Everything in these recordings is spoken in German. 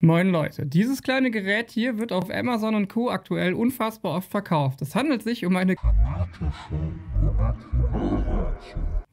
Moin Leute, dieses kleine Gerät hier wird auf Amazon und Co. aktuell unfassbar oft verkauft. Es handelt sich um eine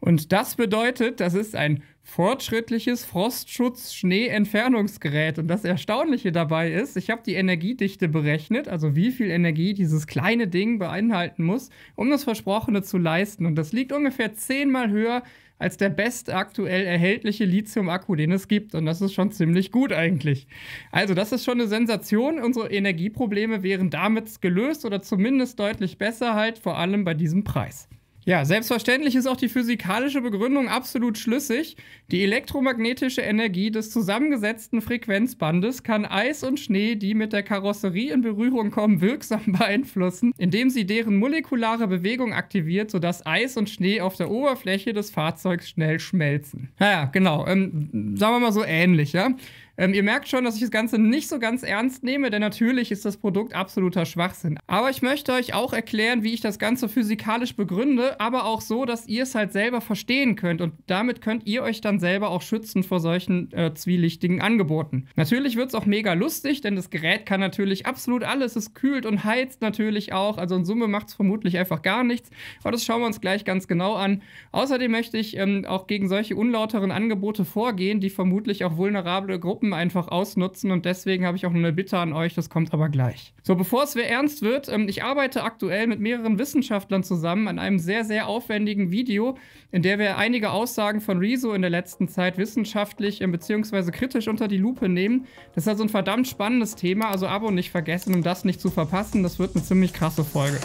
und das bedeutet, das ist ein fortschrittliches Frostschutz-Schneeentfernungsgerät. Und das Erstaunliche dabei ist, ich habe die Energiedichte berechnet, also wie viel Energie dieses kleine Ding beinhalten muss, um das Versprochene zu leisten. Und das liegt ungefähr zehnmal höher als der best aktuell erhältliche Lithium-Akku, den es gibt. Und das ist schon ziemlich gut eigentlich. Also, das ist schon eine Sensation. Unsere Energieprobleme wären damit gelöst oder zumindest deutlich besser halt, vor allem bei diesem Preis. Ja, selbstverständlich ist auch die physikalische Begründung absolut schlüssig. Die elektromagnetische Energie des zusammengesetzten Frequenzbandes kann Eis und Schnee, die mit der Karosserie in Berührung kommen, wirksam beeinflussen, indem sie deren molekulare Bewegung aktiviert, sodass Eis und Schnee auf der Oberfläche des Fahrzeugs schnell schmelzen. Naja, genau. Ähm, sagen wir mal so ähnlich, ja. Ähm, ihr merkt schon, dass ich das Ganze nicht so ganz ernst nehme, denn natürlich ist das Produkt absoluter Schwachsinn. Aber ich möchte euch auch erklären, wie ich das Ganze physikalisch begründe, aber auch so, dass ihr es halt selber verstehen könnt und damit könnt ihr euch dann selber auch schützen vor solchen äh, zwielichtigen Angeboten. Natürlich wird es auch mega lustig, denn das Gerät kann natürlich absolut alles. Es kühlt und heizt natürlich auch. Also in Summe macht es vermutlich einfach gar nichts. Aber das schauen wir uns gleich ganz genau an. Außerdem möchte ich ähm, auch gegen solche unlauteren Angebote vorgehen, die vermutlich auch vulnerable Gruppen Gruppen einfach ausnutzen und deswegen habe ich auch eine Bitte an euch, das kommt aber gleich. So, bevor es wieder ernst wird, ähm, ich arbeite aktuell mit mehreren Wissenschaftlern zusammen an einem sehr, sehr aufwendigen Video, in der wir einige Aussagen von Rezo in der letzten Zeit wissenschaftlich ähm, bzw. kritisch unter die Lupe nehmen. Das ist also ein verdammt spannendes Thema, also Abo nicht vergessen, um das nicht zu verpassen. Das wird eine ziemlich krasse Folge.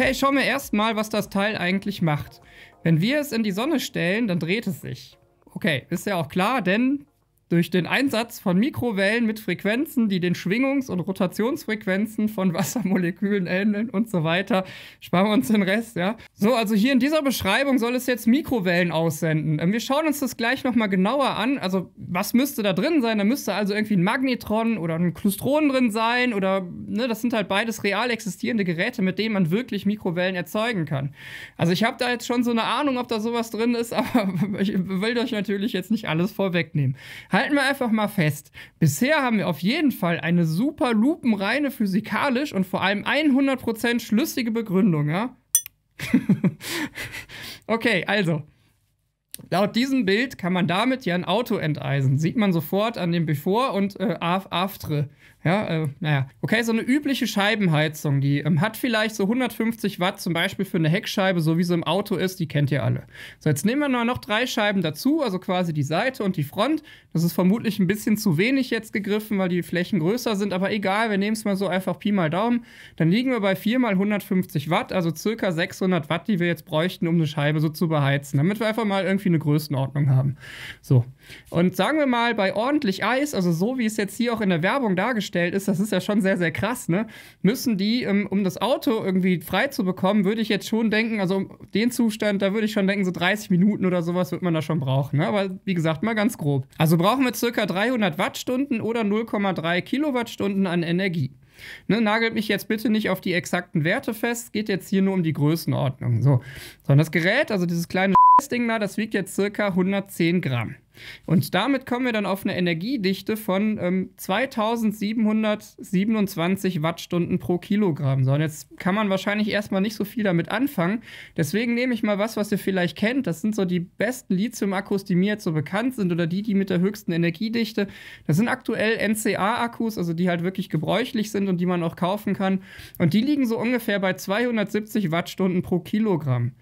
Okay, schauen wir erstmal, was das Teil eigentlich macht. Wenn wir es in die Sonne stellen, dann dreht es sich. Okay, ist ja auch klar, denn durch den Einsatz von Mikrowellen mit Frequenzen, die den Schwingungs- und Rotationsfrequenzen von Wassermolekülen ähneln und so weiter, sparen wir uns den Rest, ja. So, also hier in dieser Beschreibung soll es jetzt Mikrowellen aussenden. Ähm, wir schauen uns das gleich nochmal genauer an. Also, was müsste da drin sein? Da müsste also irgendwie ein Magnetron oder ein Klustron drin sein oder, ne, das sind halt beides real existierende Geräte, mit denen man wirklich Mikrowellen erzeugen kann. Also, ich habe da jetzt schon so eine Ahnung, ob da sowas drin ist, aber ich will euch natürlich jetzt nicht alles vorwegnehmen halten wir einfach mal fest. Bisher haben wir auf jeden Fall eine super lupenreine physikalisch und vor allem 100% schlüssige Begründung, ja? okay, also. Laut diesem Bild kann man damit ja ein Auto enteisen. Sieht man sofort an dem Before und äh, After. Ja, äh, naja. Okay, so eine übliche Scheibenheizung, die ähm, hat vielleicht so 150 Watt zum Beispiel für eine Heckscheibe, so wie sie im Auto ist, die kennt ihr alle. So, jetzt nehmen wir nur noch drei Scheiben dazu, also quasi die Seite und die Front. Das ist vermutlich ein bisschen zu wenig jetzt gegriffen, weil die Flächen größer sind, aber egal, wir nehmen es mal so einfach Pi mal Daumen. Dann liegen wir bei 4 mal 150 Watt, also circa 600 Watt, die wir jetzt bräuchten, um eine Scheibe so zu beheizen, damit wir einfach mal irgendwie eine Größenordnung haben. So. Und sagen wir mal, bei ordentlich Eis, also so wie es jetzt hier auch in der Werbung dargestellt angestellt ist, das ist ja schon sehr, sehr krass, ne? Müssen die, ähm, um das Auto irgendwie frei zu bekommen, würde ich jetzt schon denken, also den Zustand, da würde ich schon denken, so 30 Minuten oder sowas wird man da schon brauchen, ne? Aber wie gesagt, mal ganz grob. Also brauchen wir circa 300 Wattstunden oder 0,3 Kilowattstunden an Energie. Ne, nagelt mich jetzt bitte nicht auf die exakten Werte fest, geht jetzt hier nur um die Größenordnung. So, sondern das Gerät, also dieses kleine das Ding da, das wiegt jetzt circa 110 Gramm. Und damit kommen wir dann auf eine Energiedichte von ähm, 2727 Wattstunden pro Kilogramm. So, und jetzt kann man wahrscheinlich erstmal nicht so viel damit anfangen. Deswegen nehme ich mal was, was ihr vielleicht kennt. Das sind so die besten Lithium-Akkus, die mir jetzt so bekannt sind oder die, die mit der höchsten Energiedichte. Das sind aktuell NCA-Akkus, also die halt wirklich gebräuchlich sind und die man auch kaufen kann. Und die liegen so ungefähr bei 270 Wattstunden pro Kilogramm.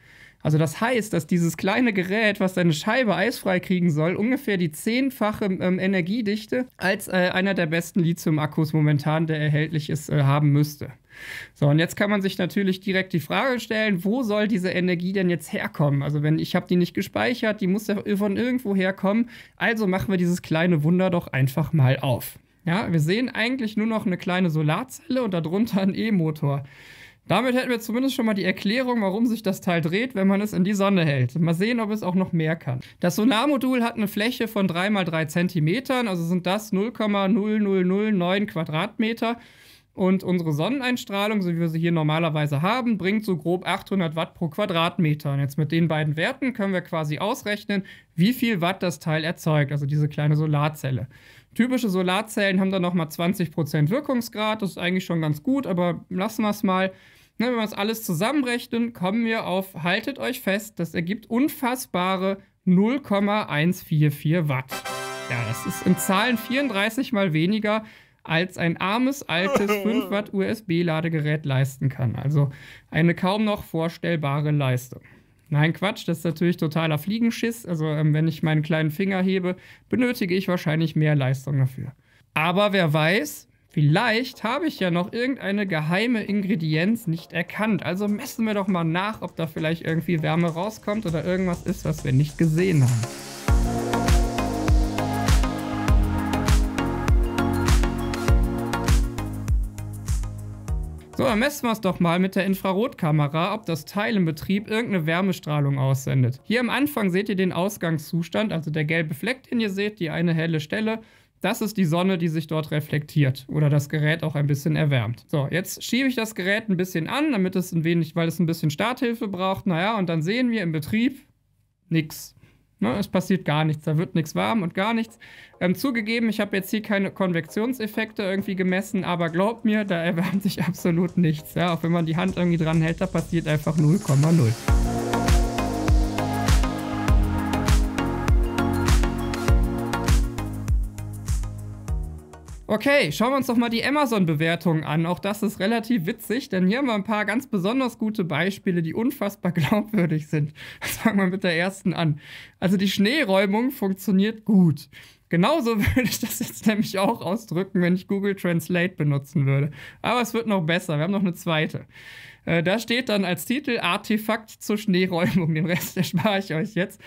Also das heißt, dass dieses kleine Gerät, was deine Scheibe eisfrei kriegen soll, ungefähr die zehnfache ähm, Energiedichte als äh, einer der besten Lithium-Akkus momentan, der erhältlich ist, äh, haben müsste. So, und jetzt kann man sich natürlich direkt die Frage stellen, wo soll diese Energie denn jetzt herkommen? Also, wenn ich habe die nicht gespeichert, die muss ja von irgendwo herkommen. Also machen wir dieses kleine Wunder doch einfach mal auf. Ja, wir sehen eigentlich nur noch eine kleine Solarzelle und darunter einen E-Motor. Damit hätten wir zumindest schon mal die Erklärung, warum sich das Teil dreht, wenn man es in die Sonne hält. Mal sehen, ob es auch noch mehr kann. Das Solarmodul hat eine Fläche von 3 mal 3 cm, also sind das 0,0009 Quadratmeter. Und unsere Sonneneinstrahlung, so wie wir sie hier normalerweise haben, bringt so grob 800 Watt pro Quadratmeter. Und jetzt mit den beiden Werten können wir quasi ausrechnen, wie viel Watt das Teil erzeugt, also diese kleine Solarzelle. Typische Solarzellen haben dann nochmal 20% Wirkungsgrad, das ist eigentlich schon ganz gut, aber lassen wir es mal. Ne, wenn wir uns alles zusammenrechnen, kommen wir auf, haltet euch fest, das ergibt unfassbare 0,144 Watt. Ja, das ist in Zahlen 34 mal weniger, als ein armes, altes 5 Watt USB-Ladegerät leisten kann. Also eine kaum noch vorstellbare Leistung. Nein, Quatsch, das ist natürlich totaler Fliegenschiss. Also ähm, wenn ich meinen kleinen Finger hebe, benötige ich wahrscheinlich mehr Leistung dafür. Aber wer weiß, Vielleicht habe ich ja noch irgendeine geheime Ingredienz nicht erkannt. Also messen wir doch mal nach, ob da vielleicht irgendwie Wärme rauskommt oder irgendwas ist, was wir nicht gesehen haben. So, dann messen wir es doch mal mit der Infrarotkamera, ob das Teil im Betrieb irgendeine Wärmestrahlung aussendet. Hier am Anfang seht ihr den Ausgangszustand, also der gelbe Fleck, den ihr seht, die eine helle Stelle. Das ist die Sonne, die sich dort reflektiert oder das Gerät auch ein bisschen erwärmt. So, jetzt schiebe ich das Gerät ein bisschen an, damit es ein wenig, weil es ein bisschen Starthilfe braucht. Naja, und dann sehen wir im Betrieb nichts. Ne, es passiert gar nichts, da wird nichts warm und gar nichts. Ähm, zugegeben, ich habe jetzt hier keine Konvektionseffekte irgendwie gemessen, aber glaubt mir, da erwärmt sich absolut nichts. Ja, auch wenn man die Hand irgendwie dran hält, da passiert einfach 0,0. Okay, schauen wir uns doch mal die Amazon-Bewertungen an. Auch das ist relativ witzig, denn hier haben wir ein paar ganz besonders gute Beispiele, die unfassbar glaubwürdig sind. Das fangen wir mit der ersten an. Also die Schneeräumung funktioniert gut. Genauso würde ich das jetzt nämlich auch ausdrücken, wenn ich Google Translate benutzen würde. Aber es wird noch besser. Wir haben noch eine zweite. Äh, da steht dann als Titel Artefakt zur Schneeräumung. Den Rest erspare ich euch jetzt.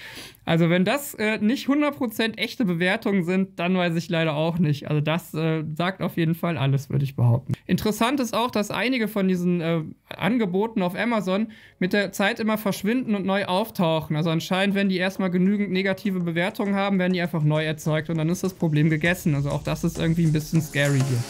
Also, wenn das äh, nicht 100% echte Bewertungen sind, dann weiß ich leider auch nicht. Also, das äh, sagt auf jeden Fall alles, würde ich behaupten. Interessant ist auch, dass einige von diesen äh, Angeboten auf Amazon mit der Zeit immer verschwinden und neu auftauchen. Also, anscheinend, wenn die erstmal genügend negative Bewertungen haben, werden die einfach neu erzeugt und dann ist das Problem gegessen. Also, auch das ist irgendwie ein bisschen scary hier.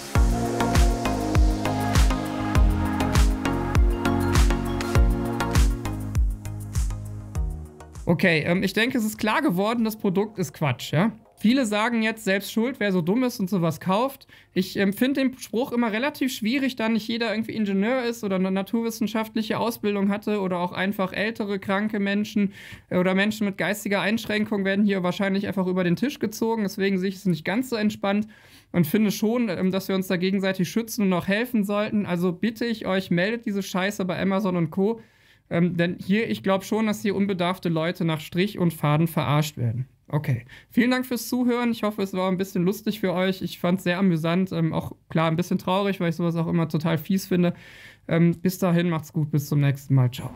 Okay, ähm, ich denke, es ist klar geworden, das Produkt ist Quatsch, ja? Viele sagen jetzt selbst schuld, wer so dumm ist und sowas kauft. Ich ähm, finde den Spruch immer relativ schwierig, da nicht jeder irgendwie Ingenieur ist oder eine naturwissenschaftliche Ausbildung hatte oder auch einfach ältere, kranke Menschen oder Menschen mit geistiger Einschränkung werden hier wahrscheinlich einfach über den Tisch gezogen. Deswegen sehe ich es nicht ganz so entspannt und finde schon, ähm, dass wir uns da gegenseitig schützen und auch helfen sollten. Also bitte ich euch, meldet diese Scheiße bei Amazon und Co. Ähm, denn hier, ich glaube schon, dass hier unbedarfte Leute nach Strich und Faden verarscht werden. Okay. Vielen Dank fürs Zuhören. Ich hoffe, es war ein bisschen lustig für euch. Ich fand es sehr amüsant. Ähm, auch klar, ein bisschen traurig, weil ich sowas auch immer total fies finde. Ähm, bis dahin, macht's gut. Bis zum nächsten Mal. Ciao.